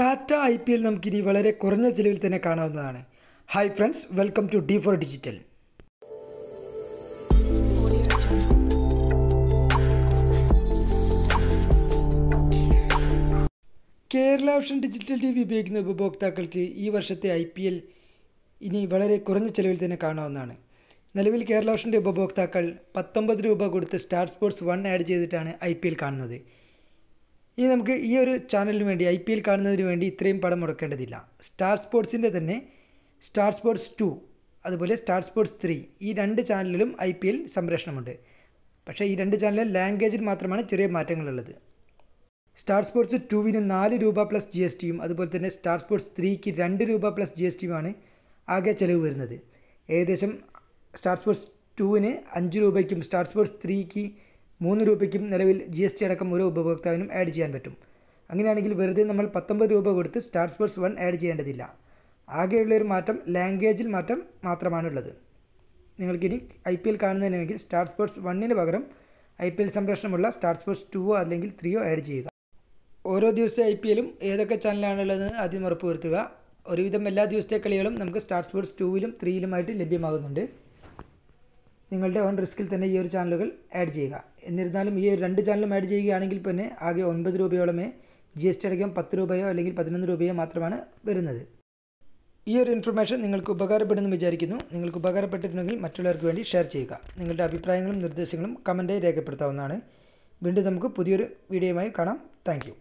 Tata I P L നമുക്കിനി വളരെ കുറഞ്ഞ ചിലവിൽ തന്നെ കാണാവുന്നതാണ് hi friends welcome to D four digital Kerala option digital T V ഉപയോഗിക്കുന്ന ഉപഭോക്താക്കൾക്ക് ഈ വർഷത്തെ ഐ പി എൽ ഇനി വളരെ കുറഞ്ഞ ചിലവിൽ തന്നെ കാണാവുന്നതാണ് നിലവിൽ കേരള ഓപ്ഷൻ്റെ ഉപഭോക്താക്കൾ പത്തൊമ്പത് രൂപ കൊടുത്ത് സ്റ്റാർ സ്പോർട്സ് വൺ ആഡ് ചെയ്തിട്ടാണ് ഐ പി എൽ കാണുന്നത് ഇനി നമുക്ക് ഈ ഒരു ചാനലിന് വേണ്ടി ഐ പി എൽ കാണുന്നതിന് വേണ്ടി ഇത്രയും പണം മുടക്കേണ്ടതില്ല സ്റ്റാർ സ്പോർട്സിൻ്റെ തന്നെ സ്റ്റാർ സ്പോർട്സ് ടു അതുപോലെ സ്റ്റാർ സ്പോർട്സ് ത്രീ ഈ രണ്ട് ചാനലിലും ഐ പി എൽ സംപ്രേഷണമുണ്ട് പക്ഷേ ഈ രണ്ട് ചാനലിലെ ലാംഗ്വേജിൽ മാത്രമാണ് ചെറിയ മാറ്റങ്ങളുള്ളത് സ്റ്റാർ സ്പോർട്സ് ടുവിന് നാല് രൂപ പ്ലസ് ജി എസ് ടിയും അതുപോലെ തന്നെ സ്റ്റാർ സ്പോർട്സ് ത്രീക്ക് രണ്ട് രൂപ പ്ലസ് ജി എസ് ടിയുമാണ് ആകെ ചിലവ് വരുന്നത് ഏകദേശം സ്റ്റാർ സ്പോർട്സ് ടുവിന് അഞ്ച് രൂപയ്ക്കും സ്റ്റാർ സ്പോർട്സ് ത്രീക്ക് മൂന്ന് രൂപയ്ക്കും നിലവിൽ ജി എസ് ടി അടക്കം ഓരോ ഉപഭോക്താവിനും ആഡ് ചെയ്യാൻ പറ്റും അങ്ങനെയാണെങ്കിൽ വെറുതെ നമ്മൾ പത്തൊമ്പത് രൂപ കൊടുത്ത് സ്റ്റാർ സ്പോർട്സ് വൺ ആഡ് ചെയ്യേണ്ടതില്ല ആകെയുള്ളൊരു മാറ്റം ലാംഗ്വേജിൽ മാറ്റം മാത്രമാണുള്ളത് നിങ്ങൾക്കിനി ഐ പി എൽ കാണുന്നതിനെങ്കിൽ സ്റ്റാർ സ്പോർട്സ് വണ്ണിന് പകരം ഐ പി എൽ സംപ്രേഷണമുള്ള സ്റ്റാർ സ്പോർട്സ് ടുവോ അല്ലെങ്കിൽ ത്രീയോ ആഡ് ചെയ്യുക ഓരോ ദിവസത്തെ ഐ പി എല്ലും ഏതൊക്കെ ചാനലാണുള്ളതെന്ന് ആദ്യം ഉറപ്പ് വരുത്തുക ഒരുവിധം എല്ലാ ദിവസത്തെ കളികളും നമുക്ക് സ്റ്റാർ സ്പോർട്സ് ടുവിലും ത്രീയിലുമായിട്ട് ലഭ്യമാകുന്നുണ്ട് നിങ്ങളുടെ ഓൺ റിസ്കിൽ തന്നെ ഈ ഒരു ചാനലുകൾ ആഡ് ചെയ്യുക എന്നിരുന്നാലും ഈ രണ്ട് ചാനലും ആഡ് ചെയ്യുകയാണെങ്കിൽ പിന്നെ ആകെ ഒൻപത് രൂപയോളമേ ജി എസ് ടി അടക്കം പത്ത് രൂപയോ അല്ലെങ്കിൽ പതിനൊന്ന് രൂപയോ മാത്രമാണ് വരുന്നത് ഈ ഒരു ഇൻഫർമേഷൻ നിങ്ങൾക്ക് ഉപകാരപ്പെടുമെന്ന് വിചാരിക്കുന്നു നിങ്ങൾക്ക് ഉപകാരപ്പെട്ടിട്ടുണ്ടെങ്കിൽ മറ്റുള്ളവർക്ക് വേണ്ടി ഷെയർ ചെയ്യുക നിങ്ങളുടെ അഭിപ്രായങ്ങളും നിർദ്ദേശങ്ങളും കമൻറ്റായി രേഖപ്പെടുത്താവുന്നതാണ് വീണ്ടും നമുക്ക് പുതിയൊരു വീഡിയോയുമായി കാണാം താങ്ക്